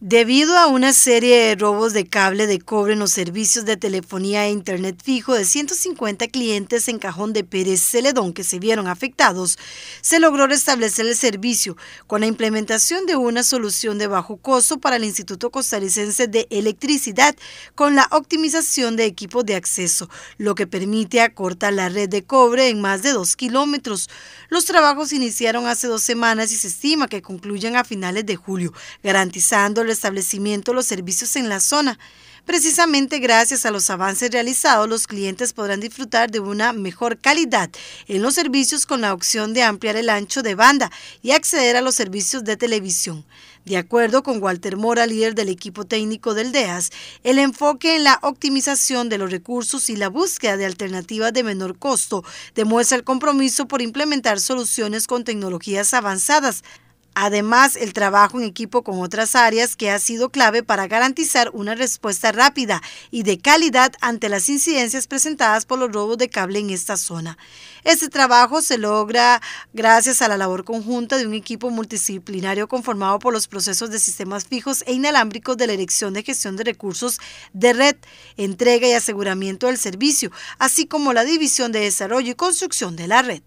Debido a una serie de robos de cable de cobre en los servicios de telefonía e internet fijo de 150 clientes en Cajón de Pérez Celedón que se vieron afectados, se logró restablecer el servicio con la implementación de una solución de bajo costo para el Instituto Costarricense de Electricidad con la optimización de equipos de acceso, lo que permite acortar la red de cobre en más de dos kilómetros. Los trabajos iniciaron hace dos semanas y se estima que concluyan a finales de julio, garantizando establecimiento los servicios en la zona. Precisamente gracias a los avances realizados, los clientes podrán disfrutar de una mejor calidad en los servicios con la opción de ampliar el ancho de banda y acceder a los servicios de televisión. De acuerdo con Walter Mora, líder del equipo técnico del DEAS, el enfoque en la optimización de los recursos y la búsqueda de alternativas de menor costo demuestra el compromiso por implementar soluciones con tecnologías avanzadas Además, el trabajo en equipo con otras áreas que ha sido clave para garantizar una respuesta rápida y de calidad ante las incidencias presentadas por los robos de cable en esta zona. Este trabajo se logra gracias a la labor conjunta de un equipo multidisciplinario conformado por los procesos de sistemas fijos e inalámbricos de la Dirección de Gestión de Recursos de Red, Entrega y Aseguramiento del Servicio, así como la División de Desarrollo y Construcción de la Red.